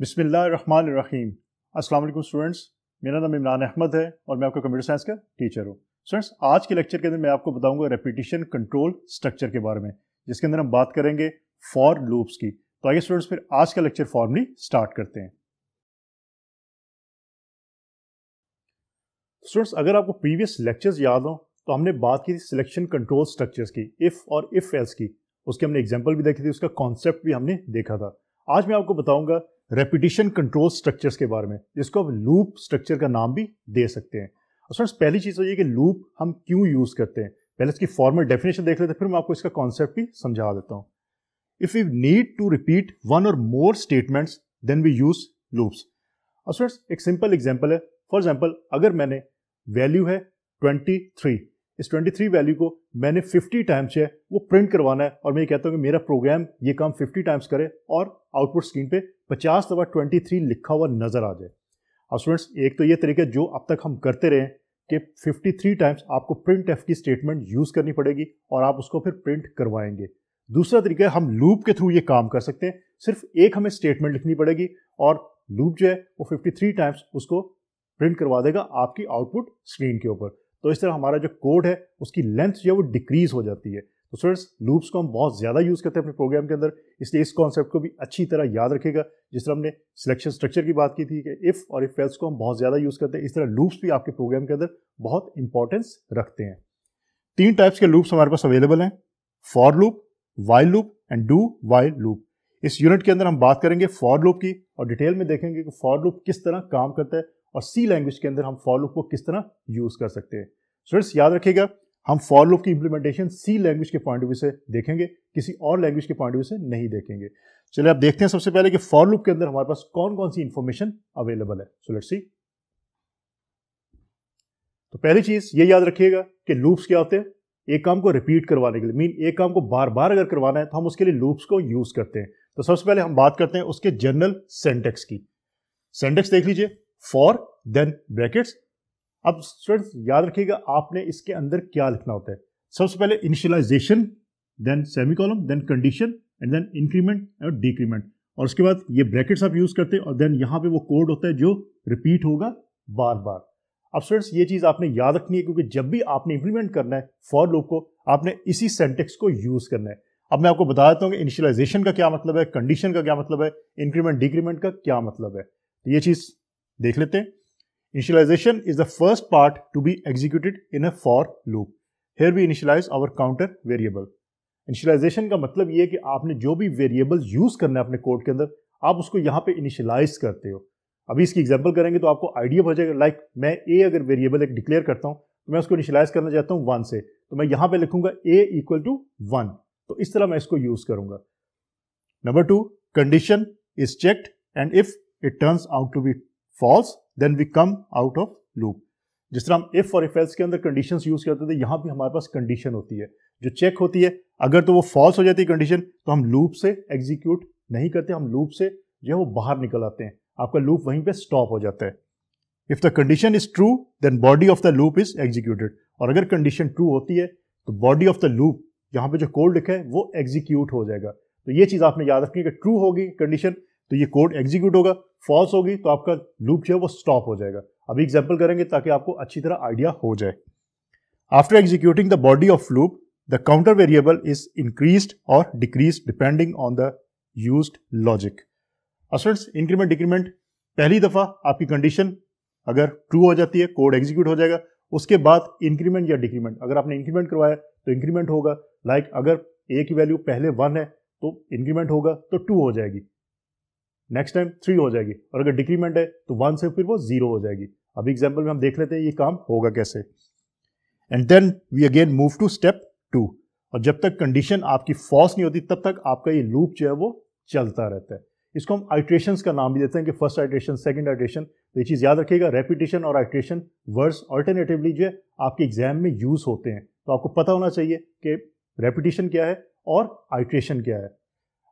बिस्मिल्ल run बिसमीम अस्सलाम students मेरा नाम इमरान अहमद है और मैं आपका कंप्यूटर साइंस का टीचर हूँ स्टूडेंट्स आज के लेक्चर के अंदर मैं आपको बताऊंगा रेपिटेशन कंट्रोल स्ट्रक्चर के बारे में जिसके अंदर हम बात करेंगे फॉर लूप्स की तो आइए स्टूडेंट्स फिर आज का लेक्चर फॉर्मली स्टार्ट करते हैं स्टूडेंट्स अगर आपको प्रीवियस लेक्चर्स याद हों तो हमने बात की थी सिलेक्शन कंट्रोल स्ट्रक्चर्स की इफ़ और इफ़ एल्स की उसके हमने एग्जाम्पल भी देखी थी उसका कॉन्सेप्ट भी हमने देखा था आज मैं आपको बताऊंगा रेपिटेशन कंट्रोल स्ट्रक्चर्स के बारे में जिसको आप लूप स्ट्रक्चर का नाम भी दे सकते हैं और फ्रेंड्स पहली चीज़ तो ये कि लूप हम क्यों यूज़ करते हैं पहले इसकी फॉर्मल डेफिनेशन देख लेते हैं फिर मैं आपको इसका कॉन्सेप्ट भी समझा देता हूँ if you need to repeat one और more statements then we use loops और फ्रेंड्स एक सिंपल एग्जाम्पल है फॉर एग्जाम्पल अगर मैंने वैल्यू है ट्वेंटी थ्री इस ट्वेंटी थ्री वैल्यू को मैंने फिफ्टी टाइम्स है वो प्रिंट करवाना है और मैं ये कहता हूँ कि मेरा प्रोग्राम ये काम फिफ्टी टाइम्स करे और आउटपुट स्क्रीन पे पचास दफा ट्वेंटी थ्री लिखा हुआ नज़र आ जाए अब स्टूडेंट्स एक तो ये तरीका जो अब तक हम करते रहे कि फिफ्टी थ्री टाइम्स आपको प्रिंट एफ की स्टेटमेंट यूज़ करनी पड़ेगी और आप उसको फिर प्रिंट करवाएंगे दूसरा तरीका है हम लूप के थ्रू ये काम कर सकते हैं सिर्फ एक हमें स्टेटमेंट लिखनी पड़ेगी और लूप जो है वो फिफ्टी थ्री टाइम्स उसको प्रिंट करवा देगा आपकी आउटपुट स्क्रीन के ऊपर तो इस तरह हमारा जो कोड है उसकी लेंथ जो है वो डिक्रीज़ हो जाती है तो स्टूडेंट्स लूप्स को हम बहुत ज़्यादा यूज़ करते हैं अपने प्रोग्राम के अंदर इसलिए इस कॉन्सेप्ट को भी अच्छी तरह याद रखेगा जिस तरह हमने सिलेक्शन स्ट्रक्चर की बात की थी कि इफ़ और इफ एल्स को हम बहुत ज़्यादा यूज़ करते हैं इस तरह लूप्स भी आपके प्रोग्राम के अंदर बहुत इंपॉर्टेंस रखते हैं तीन टाइप्स के लूप्स हमारे पास अवेलेबल हैं for loop while loop and do while loop इस यूनिट के अंदर हम बात करेंगे फॉर लूप की और डिटेल में देखेंगे कि फॉर लूप किस तरह काम करता है और सी लैंग्वेज के अंदर हम फॉर लूप को किस तरह यूज़ कर सकते हैं स्टूडेंट्स याद रखिएगा हम फॉर लूप की इंप्लीमेंटेशन सी लैंग्वेज के पॉइंट ऑफ व्यू से देखेंगे किसी और लैंग्वेज के पॉइंट ऑफ व्यू से नहीं देखेंगे चलिए आप देखते हैं सबसे पहले कि फॉर लूप के अंदर हमारे पास कौन कौन सी इंफॉर्मेशन अवेलेबल है सो लेट्स सी तो पहली चीज ये याद रखिएगा कि लूप्स क्या होते हैं एक काम को रिपीट करवाने के लिए मीन एक काम को बार बार अगर करवाना है तो हम उसके लिए लूप्स को यूज करते हैं तो सबसे पहले हम बात करते हैं उसके जनरल सेंटेक्स की सेंटेक्स देख लीजिए फॉर देन ब्रैकेट्स अब स्टूडेंट्स याद रखिएगा आपने इसके अंदर क्या लिखना होता है सबसे पहले initialisation then semicolon then condition and then increment and decrement और उसके बाद ये ब्रैकेट्स आप यूज़ करते हैं और देन यहाँ पे वो कोड होता है जो रिपीट होगा बार बार अब स्टूडेंट्स ये चीज़ आपने याद रखनी है क्योंकि जब भी आपने इंप्लीमेंट करना है फॉर लूप को आपने इसी सेंटेक्स को यूज़ करना है अब मैं आपको बता देता हूँ कि इनिशियलाइजेशन का क्या मतलब है कंडीशन का क्या मतलब है इंक्रीमेंट डिक्रीमेंट का क्या मतलब है तो ये चीज़ देख लेते हैं Initialization is the first part to be executed in a for loop. Here we initialize our counter variable. Initialisation का मतलब ये है कि आपने जो भी वेरिएबल यूज करना है अपने कोड के अंदर आप उसको यहां पर इनिशियलाइज करते हो अभी इसकी एग्जाम्पल करेंगे तो आपको आइडिया हो जाएगा लाइक मैं ए अगर वेरिएबल एक डिक्लेयर करता हूं तो मैं उसको इनिशियलाइज करना चाहता हूं वन से तो मैं यहां पर लिखूंगा ए इक्वल टू वन तो इस तरह मैं इसको यूज करूंगा number two condition is checked and if it turns out to be false then we come out of loop जिस तरह हम इफ और इफ एल्स के अंदर कंडीशन यूज करते थे यहां भी हमारे पास कंडीशन होती है जो चेक होती है अगर तो वो फॉल्स हो जाती है कंडीशन तो हम लूप से एग्जीक्यूट नहीं करते हम लूप से जो है वो बाहर निकल आते हैं आपका लूप वहीं पे स्टॉप हो जाता है if the condition is true then body of the loop is executed और अगर कंडीशन ट्रू होती है तो बॉडी ऑफ द लूप यहां पे जो कोड लिखा है वो एग्जीक्यूट हो जाएगा तो ये चीज़ आपने याद रखनी कि ट्रू होगी कंडीशन तो ये कोड एग्जीक्यूट होगा फॉल्स होगी तो आपका लूप जो है वो स्टॉप हो जाएगा अभी एग्जाम्पल करेंगे ताकि आपको अच्छी तरह आइडिया हो जाए after executing the body of loop the counter variable is increase और decrease depending on the use logic असल्स इंक्रीमेंट डिक्रीमेंट पहली दफा आपकी कंडीशन अगर ट्रू हो जाती है कोड एग्जीक्यूट हो जाएगा उसके बाद इंक्रीमेंट या डिक्रीमेंट अगर आपने इंक्रीमेंट करवाया तो इंक्रीमेंट होगा लाइक like अगर ए की वैल्यू पहले वन है तो इंक्रीमेंट होगा तो टू हो जाएगी नेक्स्ट टाइम थ्री हो जाएगी और अगर डिक्रीमेंट है तो वन से फिर वो जीरो हो जाएगी अभी एग्जाम्पल में हम देख लेते हैं ये काम होगा कैसे and then we again move to step two और जब तक कंडीशन आपकी फॉल्स नहीं होती तब तक आपका ये लूप जो है वो चलता रहता है इसको हम आइट्रेशन का नाम भी देते हैं कि फर्स्ट आइट्रेशन सेकेंड आइट्रेशन तो ये चीज़ याद रखिएगा रेपिटेशन और आइट्रेशन वर्ड्स ऑल्टरनेटिवली जो है आपके एग्जाम में यूज़ होते हैं तो आपको पता होना चाहिए कि रेपिटेशन क्या है और आइट्रेशन क्या है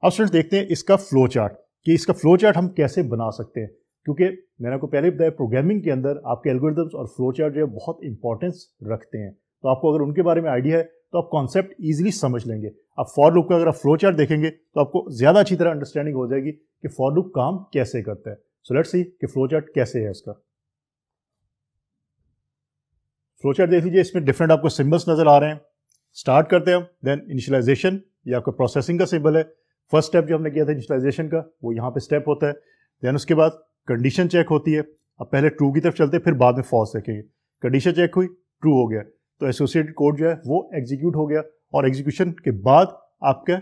अब स्टूडेंट देखते हैं इसका फ्लो चार्ट कि इसका फ्लो चार्ट हम कैसे बना सकते हैं क्योंकि मैंने आपको पहले बताया प्रोग्रामिंग के अंदर आपके एल्गोरिदम्स और फ्लो चार्ट जो है बहुत इंपॉर्टेंस रखते हैं तो आपको अगर उनके बारे में आइडिया है तो आप कॉन्सेप्ट ईजिली समझ लेंगे आप फॉर लुक का अगर आप फ्लो चार्ट देखेंगे तो आपको ज़्यादा अच्छी तरह अंडरस्टैंडिंग हो जाएगी कि फॉर लुक काम कैसे करता है सो लेट्स सी कि फ्लो चार्ट कैसे है इसका फ्लो चार्ट देख लीजिए इसमें डिफरेंट आपको सिम्बल्स नज़र आ रहे हैं स्टार्ट करते हैं हम देन इनिशलाइजेशन ये आपका प्रोसेसिंग का सिंबल है फर्स्ट स्टेप जो हमने किया था इनिशलाइजेशन का वो यहाँ पे स्टेप होता है देन उसके बाद कंडीशन चेक होती है अब पहले ट्रू की तरफ चलते फिर बाद में फॉल्स देखेंगे कंडीशन चेक हुई ट्रू हो गया तो एसोसिएटेड कोड जो है वो एग्जीक्यूट हो गया और एग्जीक्यूशन के बाद आपका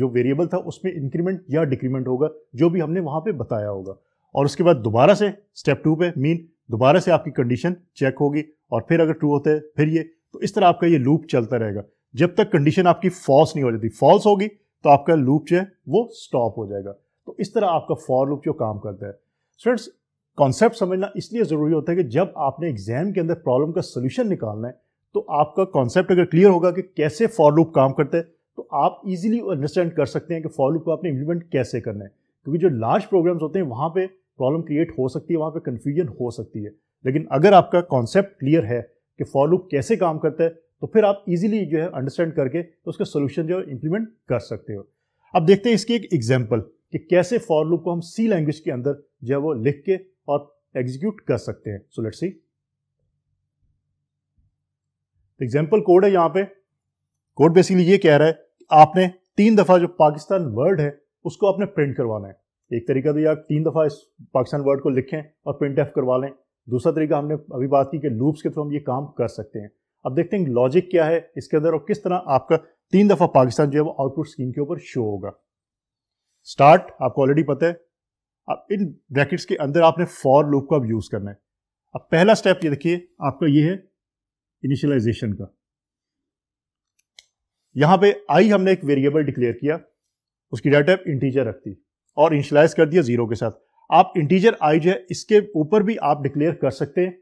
जो वेरिएबल था उसमें इंक्रीमेंट या डिक्रीमेंट होगा जो भी हमने वहाँ पर बताया होगा और उसके बाद दोबारा से स्टेप टू पे मीन दोबारा से आपकी कंडीशन चेक होगी और फिर अगर ट्रू होते हैं फिर ये तो इस तरह आपका ये लूप चलता रहेगा जब तक कंडीशन आपकी फॉल्स नहीं हो जाती फॉल्स होगी तो आपका लूप जो है वो स्टॉप हो जाएगा तो इस तरह आपका फॉर लूप जो काम करता है स्टूडेंट्स कॉन्सेप्ट समझना इसलिए ज़रूरी होता है कि जब आपने एग्जाम के अंदर प्रॉब्लम का सोल्यूशन निकालना है तो आपका कॉन्सेप्ट अगर क्लियर होगा कि कैसे फॉर लूप काम करता है तो आप इजीली अंडरस्टैंड कर सकते हैं कि फॉर लूप को आपने इम्प्लीमेंट कैसे करना है क्योंकि जो लार्ज प्रोग्राम्स होते हैं वहाँ पर प्रॉब्लम क्रिएट हो सकती है वहाँ पर कन्फ्यूजन हो सकती है लेकिन अगर आपका कॉन्सेप्ट क्लियर है कि फॉर लूप कैसे काम करता है तो फिर आप इजीली जो है अंडरस्टैंड करके तो उसके सोल्यूशन जो है इम्प्लीमेंट कर सकते हो अब देखते हैं इसकी एक एग्जाम्पल कि कैसे फॉर लूप को हम सी लैंग्वेज के अंदर जो है वो लिख के और एग्जीक्यूट कर सकते हैं so let's see example code है यहाँ पे कोड बेसिकली ये कह रहा है आपने तीन दफ़ा जो पाकिस्तान वर्ड है उसको आपने प्रिंट करवाना है एक तरीका तो यह तीन दफ़ा इस पाकिस्तान वर्ड को लिखें और प्रिंट एफ करवा लें दूसरा तरीका हमने अभी बात की कि लूप्स के थ्रू हम ये काम कर सकते हैं अब देखते हैं लॉजिक क्या है इसके अंदर और किस तरह आपका तीन दफा पाकिस्तान जो है वो आउटपुट स्कीम के ऊपर शो होगा स्टार्ट आपको ऑलरेडी पता है अब इन ब्रैकेट्स के अंदर आपने फॉर लूप का यूज़ करना है अब पहला स्टेप ये देखिए आपका ये है इनिशियलाइजेशन का यहां पे आई हमने एक वेरिएबल डिक्लेयर किया उसकी डाटा इंटीजर रखती और इनिशलाइज कर दिया जीरो के साथ आप इंटीजर आई जो है इसके ऊपर भी आप डिक्लेयर कर सकते हैं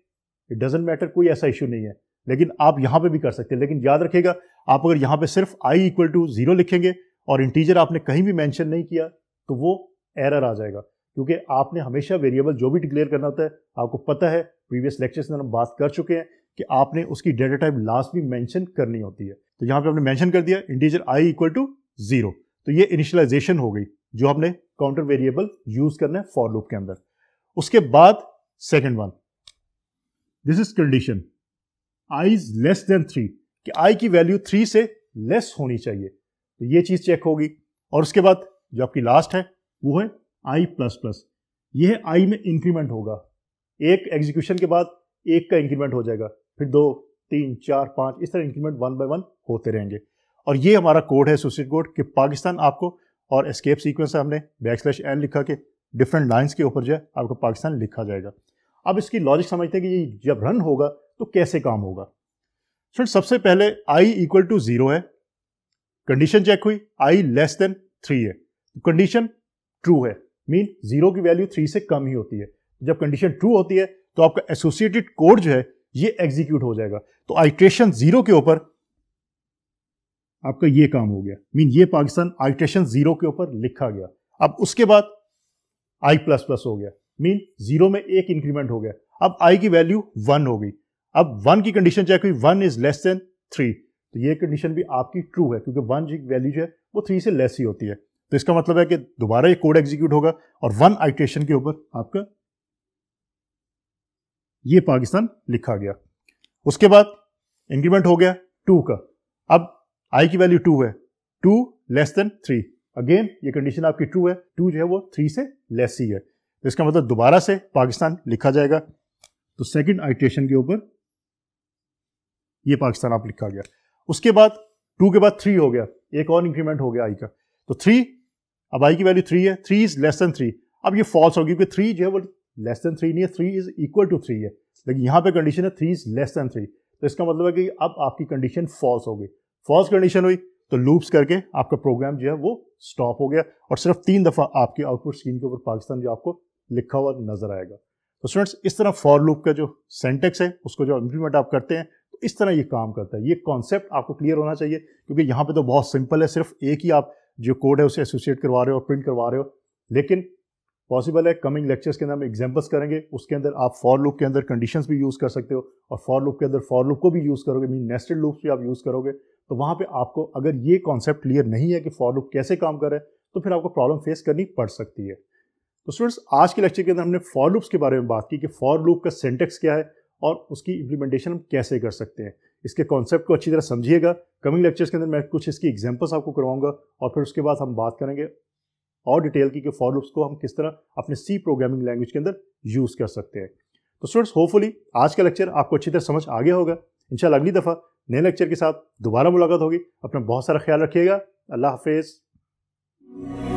इट डजेंट मैटर कोई ऐसा इश्यू नहीं है लेकिन आप यहाँ पे भी कर सकते हैं लेकिन याद रखिएगा आप अगर यहाँ पे सिर्फ i इक्वल टू जीरो लिखेंगे और इंटीजर आपने कहीं भी मेंशन नहीं किया तो वो एरर आ जाएगा क्योंकि आपने हमेशा वेरिएबल जो भी डिक्लेयर करना होता है आपको पता है प्रीवियस लेक्चर्स में हम बात कर चुके हैं कि आपने उसकी डेटा टाइप लास्ट भी मैंशन करनी होती है तो यहाँ पे आपने मैंशन कर दिया integer I equal to zero तो ये इनिशलाइजेशन हो गई जो आपने काउंटर वेरिएबल यूज करना है फॉर लूप के अंदर उसके बाद second one this is condition is less than three कि आई की वैल्यू थ्री से लेस होनी चाहिए तो ये चीज़ चेक होगी और उसके बाद जो आपकी लास्ट है वो है आई प्लस प्लस ये आई में इंक्रीमेंट होगा एक एग्जीक्यूशन के बाद एक का इंक्रीमेंट हो जाएगा फिर दो तीन चार पांच इस तरह इंक्रीमेंट वन बाय वन होते रहेंगे और ये हमारा कोड है सुसाइड कोड कि पाकिस्तान आपको और एस्केप सीक्वेंस हमने बैक स्लैश एन लिखा के डिफरेंट लाइंस के ऊपर जो है आपको पाकिस्तान लिखा जाएगा अब इसकी लॉजिक समझते हैं कि ये जब रन होगा तो कैसे काम होगा सर सबसे पहले आई इक्वल टू जीरो है कंडीशन चेक हुई आई लेस देन थ्री है कंडीशन ट्रू है मीन जीरो की वैल्यू थ्री से कम ही होती है जब कंडीशन ट्रू होती है तो आपका एसोसिएटेड कोड जो है ये एग्जीक्यूट हो जाएगा तो आइट्रेशन जीरो के ऊपर आपका ये काम हो गया मीन ये पाकिस्तान आइट्रेशन जीरो के ऊपर लिखा गया अब उसके बाद आई प्लस प्लस हो गया मीन जीरो में एक इंक्रीमेंट हो गया अब आई की वैल्यू वन हो गई अब वन की कंडीशन चेक हुई one is less than three तो ये कंडीशन भी आपकी ट्रू है क्योंकि वन जी वैल्यू जो है वो थ्री से लेस ही होती है तो इसका मतलब है कि दोबारा ये कोड एग्जीक्यूट होगा और वन आइट्रेशन के ऊपर आपका ये पाकिस्तान लिखा गया उसके बाद इंक्रीमेंट हो गया टू का अब आई की वैल्यू टू है two less than three again ये कंडीशन आपकी ट्रू है टू जो है वो थ्री से लेस ही है तो इसका मतलब दोबारा से पाकिस्तान लिखा जाएगा तो सेकंड आइट्रेशन के ऊपर ये पाकिस्तान आप लिखा गया उसके बाद टू के बाद थ्री हो गया एक और इंक्रीमेंट हो गया आई का तो थ्री अब आई की वैल्यू थ्री है three is less than three अब ये फॉल्स होगी क्योंकि थ्री जो है वो लेस देन थ्री नहीं है three is equal to three है लेकिन यहाँ पे कंडीशन है three is less than three तो इसका मतलब है कि अब आपकी कंडीशन फॉल्स हो गई फॉल्स कंडीशन हुई तो लूप्स करके आपका प्रोग्राम जो है वो स्टॉप हो गया और सिर्फ तीन दफ़ा आपके आउटपुट स्क्रीन के ऊपर पाकिस्तान जो आपको लिखा हुआ नजर आएगा तो स्टूडेंट्स इस तरह फॉर लूप का जो सेंटेक्स है उसको जो इम्प्लीमेंट आप करते हैं इस तरह ये काम करता है ये कॉन्सेप्ट आपको क्लियर होना चाहिए क्योंकि यहाँ पे तो बहुत सिंपल है सिर्फ एक ही आप जो कोड है उसे एसोसिएट करवा रहे हो और प्रिंट करवा रहे हो लेकिन पॉसिबल है कमिंग लेक्चर्स के अंदर हम एग्जाम्पल्स करेंगे उसके अंदर आप फॉर लुक के अंदर कंडीशंस भी यूज़ कर सकते हो और फॉर लुक के अंदर फॉर लुक को भी यूज़ करोगे मीन नेस्टेड लुक भी आप यूज़ करोगे तो वहाँ पर आपको अगर ये कॉन्सेप्ट क्लियर नहीं है कि फॉर लुक कैसे काम करे तो फिर आपको प्रॉब्लम फेस करनी पड़ सकती है तो स्टूडेंट्स आज के लेक्चर के अंदर हमने फॉर लूप्स के बारे में बात की कि फॉर लूप का सेंटेक्स क्या है और उसकी इम्प्लीमेंटेशन हम कैसे कर सकते हैं इसके कॉन्सेप्ट को अच्छी तरह समझिएगा कमिंग लेक्चर्स के अंदर मैं कुछ इसकी एग्जाम्पल्स आपको करवाऊंगा और फिर उसके बाद हम बात करेंगे और डिटेल की कि फॉर लूप्स को हम किस तरह अपने सी प्रोग्रामिंग लैंग्वेज के अंदर यूज़ कर सकते हैं तो स्टूडेंट्स होपफुली आज का लेक्चर आपको अच्छी तरह समझ आ गया होगा इंशाल्लाह अगली दफ़ा नए लेक्चर के साथ दोबारा मुलाकात होगी अपना बहुत सारा ख्याल रखिएगा अल्लाह हाफिज़